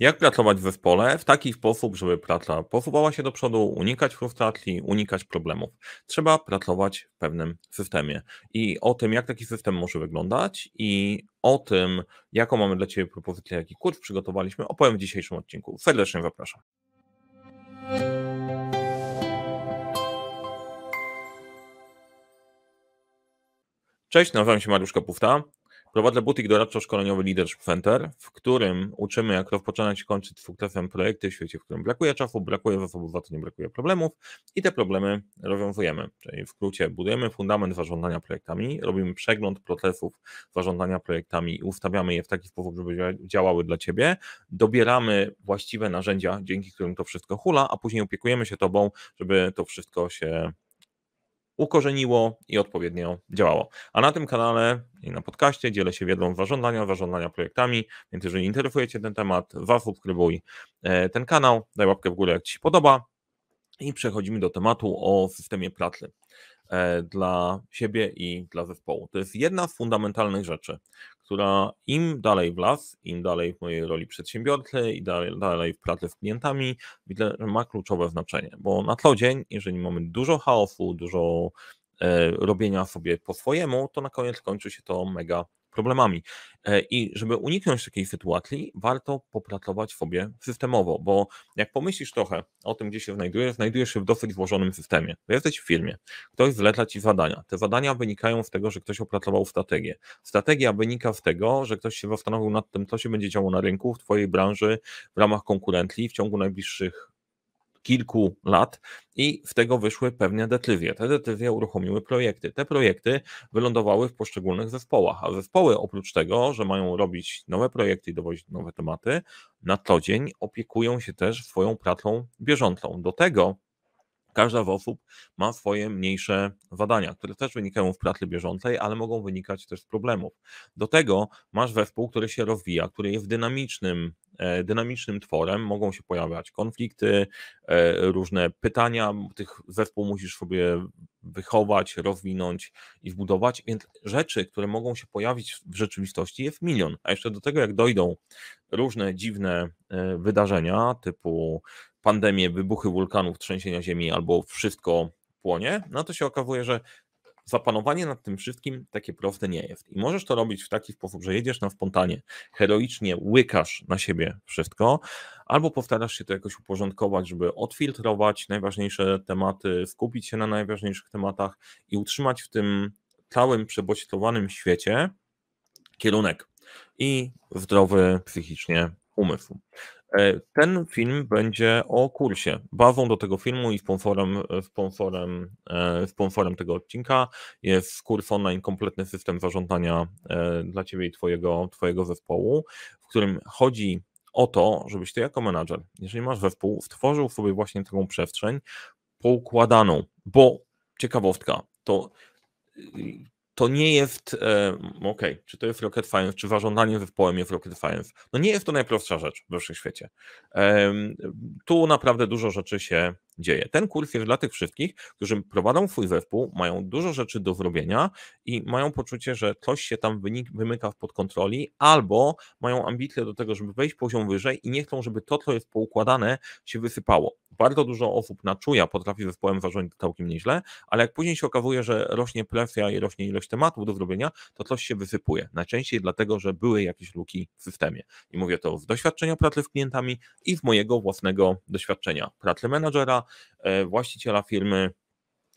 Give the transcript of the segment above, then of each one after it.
Jak pracować w zespole w taki sposób, żeby praca posuwała się do przodu, unikać frustracji, unikać problemów? Trzeba pracować w pewnym systemie. I o tym, jak taki system może wyglądać i o tym, jaką mamy dla Ciebie propozycję, jaki kurs przygotowaliśmy, opowiem w dzisiejszym odcinku. Serdecznie zapraszam. Cześć, nazywam się Mariusz Kapufta. Prowadzę butik doradczo-szkoleniowy Leadership Center, w którym uczymy, jak rozpoczynać i kończyć z sukcesem projekty w świecie, w którym brakuje czasu, brakuje zasobów, za to nie brakuje problemów i te problemy rozwiązujemy. Czyli w skrócie budujemy fundament zarządzania projektami, robimy przegląd procesów zarządzania projektami i ustawiamy je w taki sposób, żeby działały dla Ciebie, dobieramy właściwe narzędzia, dzięki którym to wszystko hula, a później opiekujemy się Tobą, żeby to wszystko się ukorzeniło i odpowiednio działało. A na tym kanale i na podcaście dzielę się wiedzą warządania, warządania projektami, więc jeżeli interesujecie ten temat, subskrybuj e, ten kanał, daj łapkę w górę jak Ci się podoba i przechodzimy do tematu o systemie Pratly e, dla siebie i dla zespołu. To jest jedna z fundamentalnych rzeczy, która im dalej w las, im dalej w mojej roli przedsiębiorcy i dalej, dalej w pracy z klientami, widzę, że ma kluczowe znaczenie, bo na co dzień, jeżeli mamy dużo chaosu, dużo e, robienia sobie po swojemu, to na koniec kończy się to mega problemami. E, I żeby uniknąć takiej sytuacji, warto popracować sobie systemowo, bo jak pomyślisz trochę o tym, gdzie się znajdujesz, znajdujesz się w dosyć złożonym systemie. Jesteś w firmie, ktoś zleca ci zadania. Te zadania wynikają z tego, że ktoś opracował strategię. Strategia wynika z tego, że ktoś się zastanowił nad tym, co się będzie działo na rynku, w Twojej branży, w ramach konkurencji w ciągu najbliższych kilku lat i w tego wyszły pewne decyzje. Te decyzje uruchomiły projekty. Te projekty wylądowały w poszczególnych zespołach, a zespoły oprócz tego, że mają robić nowe projekty i dowozić nowe tematy, na co dzień opiekują się też swoją pracą bieżącą. Do tego Każda osób ma swoje mniejsze badania, które też wynikają w pracy bieżącej, ale mogą wynikać też z problemów. Do tego masz zespół, który się rozwija, który jest dynamicznym, e, dynamicznym tworem, mogą się pojawiać konflikty, e, różne pytania, tych zespół musisz sobie wychować, rozwinąć i wbudować, więc rzeczy, które mogą się pojawić w rzeczywistości jest milion, a jeszcze do tego jak dojdą różne dziwne e, wydarzenia typu pandemie, wybuchy wulkanów, trzęsienia ziemi albo wszystko płonie, no to się okazuje, że zapanowanie nad tym wszystkim takie proste nie jest. I możesz to robić w taki sposób, że jedziesz na spontanie, heroicznie łykasz na siebie wszystko, albo powtarzasz się to jakoś uporządkować, żeby odfiltrować najważniejsze tematy, skupić się na najważniejszych tematach i utrzymać w tym całym przebodźcowanym świecie kierunek i zdrowy psychicznie umysł. E, ten film będzie o kursie. Bawą do tego filmu i sponsorem, sponsorem, e, sponsorem tego odcinka jest kurs online kompletny system zarządzania e, dla Ciebie i Twojego, twojego zespołu, w którym chodzi o to, żebyś Ty jako menadżer, jeżeli masz zespół, stworzył sobie właśnie taką przestrzeń poukładaną, bo ciekawostka, to y, to nie jest, e, okej, okay, czy to jest Rocket Science, czy zażądanie zespołem jest Rocket Science. No nie jest to najprostsza rzecz we wszechświecie. E, tu naprawdę dużo rzeczy się dzieje. Ten kurs jest dla tych wszystkich, którzy prowadzą swój zespół, mają dużo rzeczy do zrobienia i mają poczucie, że coś się tam wynik, wymyka pod kontroli, albo mają ambicje do tego, żeby wejść poziom wyżej i nie chcą, żeby to, co jest poukładane, się wysypało bardzo dużo osób na czuja potrafi zespołem zarządzić całkiem nieźle, ale jak później się okazuje, że rośnie presja i rośnie ilość tematów do zrobienia, to coś się wysypuje. Najczęściej dlatego, że były jakieś luki w systemie. I mówię to z doświadczenia pracy z klientami i z mojego własnego doświadczenia pracy menadżera, e, właściciela firmy,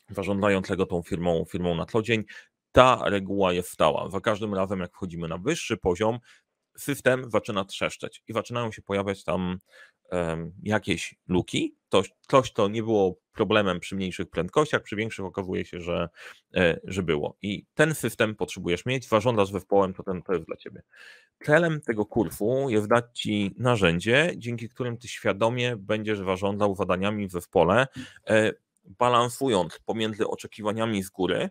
zarządzającego tą firmą, firmą na co dzień, ta reguła jest stała. Za każdym razem, jak wchodzimy na wyższy poziom, system zaczyna trzeszczeć i zaczynają się pojawiać tam jakieś luki. To, coś, co nie było problemem przy mniejszych prędkościach, przy większych okazuje się, że, e, że było. I ten system potrzebujesz mieć, zażądasz zespołem, to ten to jest dla ciebie. Celem tego kursu jest dać ci narzędzie, dzięki którym ty świadomie będziesz zażądał zadaniami w zespole, e, balansując pomiędzy oczekiwaniami z góry,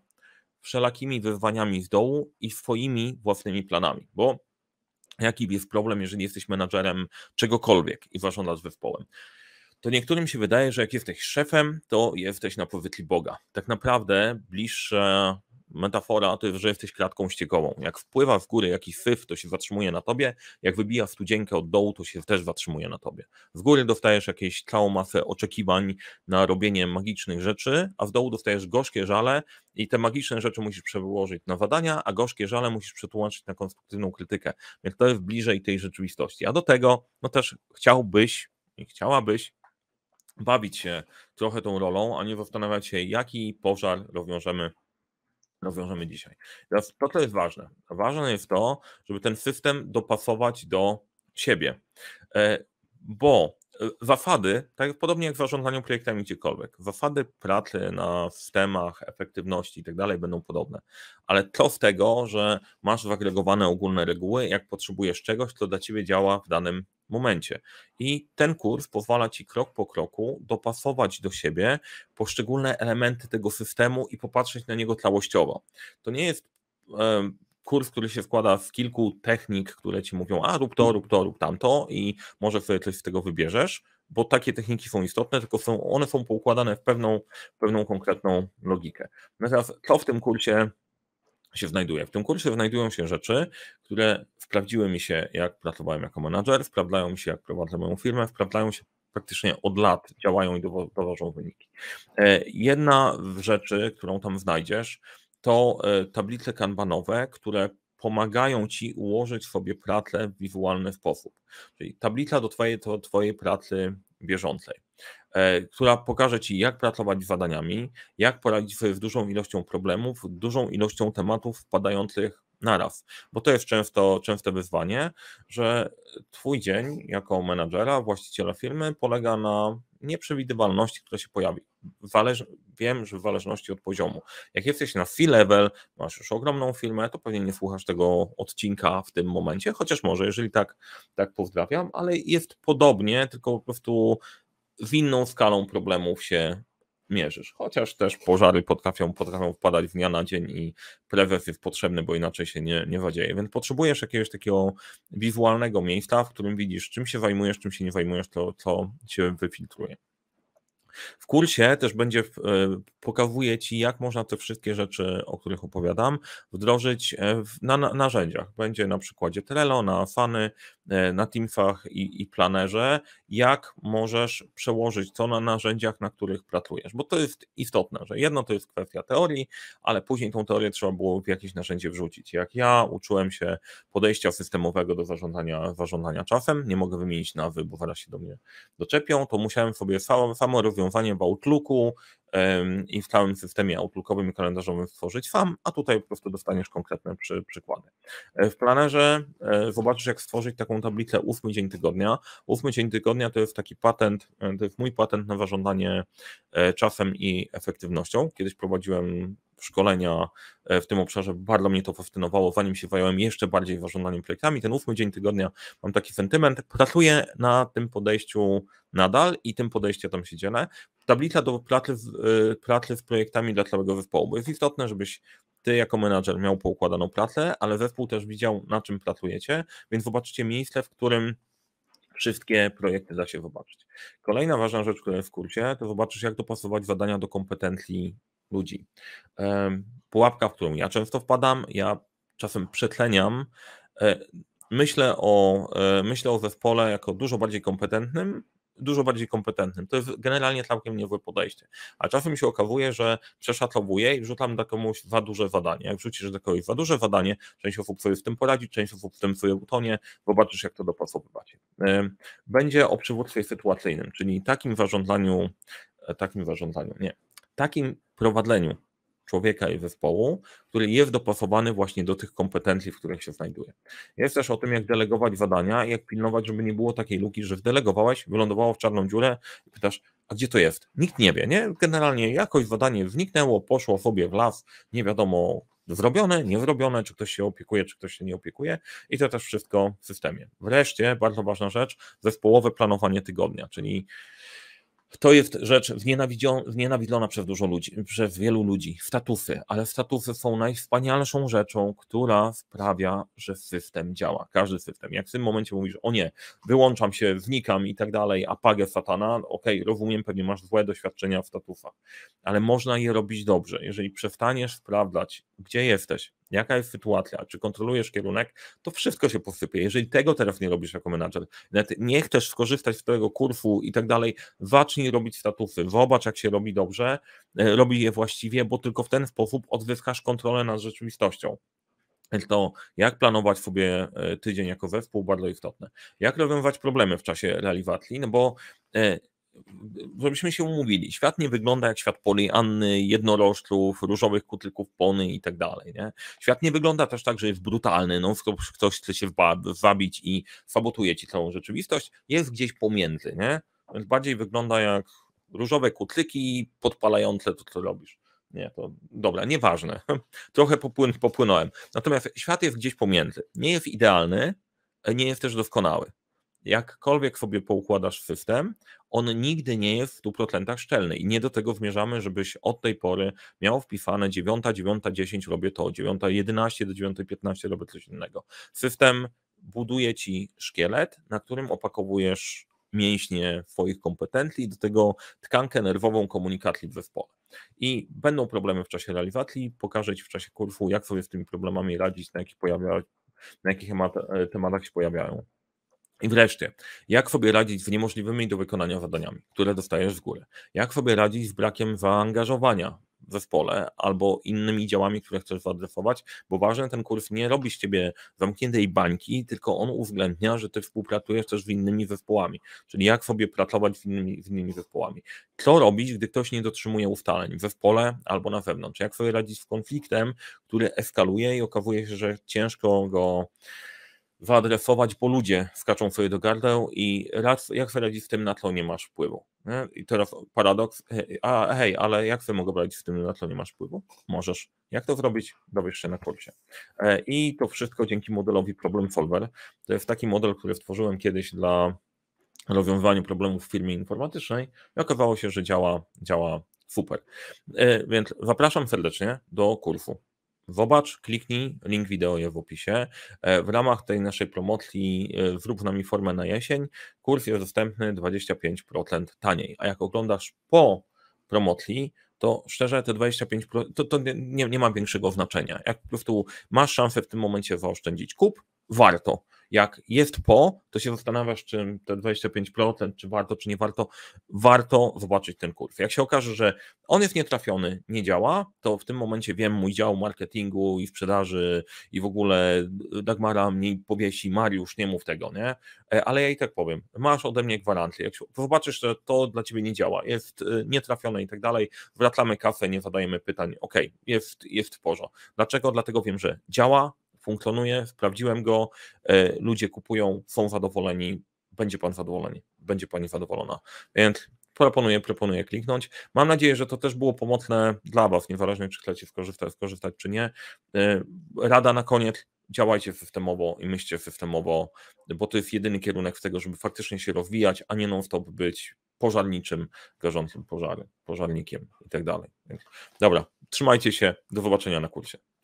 wszelakimi wyzwaniami z dołu i swoimi własnymi planami, bo jaki jest problem, jeżeli jesteś menadżerem czegokolwiek i zarządzasz zespołem. To niektórym się wydaje, że jak jesteś szefem, to jesteś na powierzchni Boga. Tak naprawdę bliższe Metafora to jest, że jesteś klatką ściekową. Jak wpływa w górę jakiś syf, to się zatrzymuje na tobie. Jak wybija studzienkę od dołu, to się też zatrzymuje na tobie. Z góry dostajesz jakieś całą masę oczekiwań na robienie magicznych rzeczy, a z dołu dostajesz gorzkie żale i te magiczne rzeczy musisz przełożyć na badania, a gorzkie żale musisz przetłumaczyć na konstruktywną krytykę. Więc to jest bliżej tej rzeczywistości. A do tego, no też chciałbyś i chciałabyś bawić się trochę tą rolą, a nie zastanawiać się, jaki pożar rozwiążemy rozwiążemy dzisiaj. Teraz to, co jest ważne. Ważne jest to, żeby ten system dopasować do siebie, e, bo Zasady, tak podobnie jak zarządzaniu projektami gdziekolwiek, zasady pracy na w temach efektywności i tak dalej będą podobne. Ale co z tego, że masz zagregowane ogólne reguły, jak potrzebujesz czegoś, co dla ciebie działa w danym momencie. I ten kurs pozwala ci krok po kroku dopasować do siebie poszczególne elementy tego systemu i popatrzeć na niego całościowo. To nie jest kurs, który się składa z kilku technik, które ci mówią, a rób to, mhm. rób to, rób tamto i może sobie coś z tego wybierzesz, bo takie techniki są istotne, tylko są, one są poukładane w pewną, pewną konkretną logikę. Natomiast co w tym kursie się znajduje? W tym kursie znajdują się rzeczy, które sprawdziły mi się, jak pracowałem jako menadżer, sprawdzają mi się, jak prowadzę moją firmę, sprawdzają się praktycznie od lat działają i dowożą wyniki. E, jedna z rzeczy, którą tam znajdziesz, to e, tablice kanbanowe, które pomagają ci ułożyć sobie pracę w wizualny sposób. Czyli tablica do twojej, do twojej pracy bieżącej, e, która pokaże ci, jak pracować z zadaniami, jak poradzić sobie z dużą ilością problemów, dużą ilością tematów wpadających naraz. Bo to jest często, częste wyzwanie, że twój dzień jako menadżera, właściciela firmy polega na nieprzewidywalności, która się pojawi wależ, wiem, że w zależności od poziomu. Jak jesteś na C-level, masz już ogromną firmę, to pewnie nie słuchasz tego odcinka w tym momencie, chociaż może, jeżeli tak, tak pozdrawiam, ale jest podobnie, tylko po prostu z inną skalą problemów się mierzysz. Chociaż też pożary potrafią, potrafią wpadać z dnia na dzień i prewes jest potrzebny, bo inaczej się nie, nie wadzieje. Więc potrzebujesz jakiegoś takiego wizualnego miejsca, w którym widzisz, czym się zajmujesz, czym się nie zajmujesz, to co się wyfiltruje. W kursie też będzie, e, pokazuje Ci, jak można te wszystkie rzeczy, o których opowiadam, wdrożyć e, w, na, na narzędziach. Będzie na przykładzie Trello, na Fany, e, na Teamsach i, i Planerze, jak możesz przełożyć to na narzędziach, na których pracujesz, bo to jest istotne, że jedno to jest kwestia teorii, ale później tą teorię trzeba było w jakieś narzędzie wrzucić. Jak ja uczyłem się podejścia systemowego do zarządzania, zarządzania czasem, nie mogę wymienić nazwy, bo zaraz się do mnie doczepią, to musiałem sobie sam, samo rozwiązać rozwiązanie w Outlooku i w całym systemie Outlookowym i kalendarzowym stworzyć sam, a tutaj po prostu dostaniesz konkretne przy, przykłady. E, w planerze e, zobaczysz, jak stworzyć taką tablicę ósmy dzień tygodnia. Ósmy dzień tygodnia to jest taki patent, e, to jest mój patent na zarządzanie czasem i efektywnością. Kiedyś prowadziłem szkolenia e, w tym obszarze. Bardzo mnie to fascynowało, zanim się zająłem jeszcze bardziej warządaniem projektami. Ten ósmy dzień tygodnia mam taki sentyment. Pracuję na tym podejściu nadal i tym podejściu tam się dzielę. Tablica do pracy, w, e, pracy z projektami dla całego zespołu, bo jest istotne, żebyś ty jako menadżer miał poukładaną pracę, ale zespół też widział, na czym pracujecie, więc zobaczycie miejsce, w którym wszystkie projekty da się zobaczyć. Kolejna ważna rzecz, która jest w kursie, to zobaczysz, jak dopasować zadania do kompetencji ludzi. Pułapka, w którą ja często wpadam, ja czasem przetleniam. E, myślę o, e, myślę o zespole jako dużo bardziej kompetentnym, dużo bardziej kompetentnym. To jest generalnie całkiem niezłe podejście. A czasem się okazuje, że przeszatowuję i wrzucam do komuś za duże zadanie. Jak wrzucisz do kogoś za duże zadanie, część osób sobie z tym poradzi, część osób z tym sobie utonie, zobaczysz jak to dopasowywać. Będzie o przywództwie sytuacyjnym, czyli takim zarządzaniu, e, takim zarządzaniu, nie, takim prowadzeniu człowieka i zespołu, który jest dopasowany właśnie do tych kompetencji, w których się znajduje. Jest też o tym, jak delegować zadania i jak pilnować, żeby nie było takiej luki, że zdelegowałeś, wylądowało w czarną dziurę i pytasz, a gdzie to jest? Nikt nie wie, nie? Generalnie jakoś zadanie zniknęło, poszło sobie w las, nie wiadomo zrobione, nie zrobione, czy ktoś się opiekuje, czy ktoś się nie opiekuje i to też wszystko w systemie. Wreszcie, bardzo ważna rzecz, zespołowe planowanie tygodnia, czyli to jest rzecz znienawidlona przez, dużo ludzi, przez wielu ludzi. Statusy, ale statusy są najwspanialszą rzeczą, która sprawia, że system działa. Każdy system. Jak w tym momencie mówisz, o nie, wyłączam się, znikam i tak dalej, apagę satana, ok, rozumiem, pewnie masz złe doświadczenia w statusach, ale można je robić dobrze. Jeżeli przestaniesz sprawdzać, gdzie jesteś, jaka jest sytuacja, czy kontrolujesz kierunek, to wszystko się posypie. Jeżeli tego teraz nie robisz jako menadżer, nawet nie chcesz skorzystać z tego kursu i tak dalej, zacznij robić statusy, zobacz jak się robi dobrze, e, robi je właściwie, bo tylko w ten sposób odzyskasz kontrolę nad rzeczywistością. To jak planować sobie e, tydzień jako zespół, bardzo istotne. Jak rozwiązywać problemy w czasie realizacji, no bo e, żebyśmy się umówili, świat nie wygląda jak świat polianny, jednorożców, różowych kutyków pony i tak dalej. Świat nie wygląda też tak, że jest brutalny, no, ktoś chce się wabić i sabotuje ci całą rzeczywistość, jest gdzieś pomiędzy, nie? Więc bardziej wygląda jak różowe kutlyki podpalające to, co robisz. Nie, to dobra, nieważne. Trochę popłyn, popłynąłem. Natomiast świat jest gdzieś pomiędzy. Nie jest idealny, nie jest też doskonały jakkolwiek sobie poukładasz system, on nigdy nie jest w 100% szczelny i nie do tego zmierzamy, żebyś od tej pory miał wpisane 9, 9, 10 robię to, 9, 11 do 9, 15 robię coś innego. System buduje ci szkielet, na którym opakowujesz mięśnie swoich kompetencji i do tego tkankę nerwową komunikatli w zespole. I będą problemy w czasie realizacji, pokażę Ci w czasie kursu, jak sobie z tymi problemami radzić, na jakich, pojawia, na jakich tematach się pojawiają. I wreszcie, jak sobie radzić z niemożliwymi do wykonania zadaniami, które dostajesz z góry? Jak sobie radzić z brakiem zaangażowania w zespole albo innymi działami, które chcesz zaadresować, bo ważne, ten kurs nie robi z ciebie zamkniętej bańki, tylko on uwzględnia, że ty współpracujesz też z innymi zespołami, czyli jak sobie pracować z innymi, z innymi zespołami. Co robić, gdy ktoś nie dotrzymuje ustaleń w zespole albo na zewnątrz? Jak sobie radzić z konfliktem, który eskaluje i okazuje się, że ciężko go wyadresować, bo ludzie skaczą sobie do gardła i raz, jak sobie radzić z tym, na co nie masz wpływu. Nie? I teraz paradoks, a hej, ale jak sobie mogę radzić z tym, na co nie masz wpływu? Możesz. Jak to zrobić? Dowiesz się na kursie. E, I to wszystko dzięki modelowi Problem Solver. To jest taki model, który stworzyłem kiedyś dla rozwiązywania problemów w firmie informatycznej i okazało się, że działa, działa super. E, więc zapraszam serdecznie do kursu. Zobacz, kliknij, link wideo jest w opisie. E, w ramach tej naszej promocji e, zrób z nami formę na jesień. Kurs jest dostępny 25% taniej. A jak oglądasz po promocji, to szczerze te 25% to, to nie, nie ma większego znaczenia. Jak po prostu masz szansę w tym momencie zaoszczędzić kup, warto. Jak jest po, to się zastanawiasz, czy te 25%, czy warto, czy nie warto. Warto zobaczyć ten kurs. Jak się okaże, że on jest nietrafiony, nie działa, to w tym momencie wiem, mój dział marketingu i sprzedaży i w ogóle Dagmara mnie powiesi, Mariusz, nie mów tego, nie? E, ale ja i tak powiem, masz ode mnie gwarancję. Jak zobaczysz, że to dla ciebie nie działa, jest e, nietrafione i tak dalej, wracamy kasę, nie zadajemy pytań, ok, jest, jest w porządku. Dlaczego? Dlatego wiem, że działa, funkcjonuje, sprawdziłem go, e, ludzie kupują, są zadowoleni, będzie pan zadowolony, będzie pani zadowolona. Więc proponuję, proponuję kliknąć. Mam nadzieję, że to też było pomocne dla Was, niezależnie czy chcecie skorzystać, skorzystać czy nie. E, rada na koniec, działajcie systemowo i myślcie systemowo, bo to jest jedyny kierunek w tego, żeby faktycznie się rozwijać, a nie non-stop być pożarniczym, garzącym pożary, pożarnikiem i tak dalej. Dobra, trzymajcie się, do zobaczenia na kursie.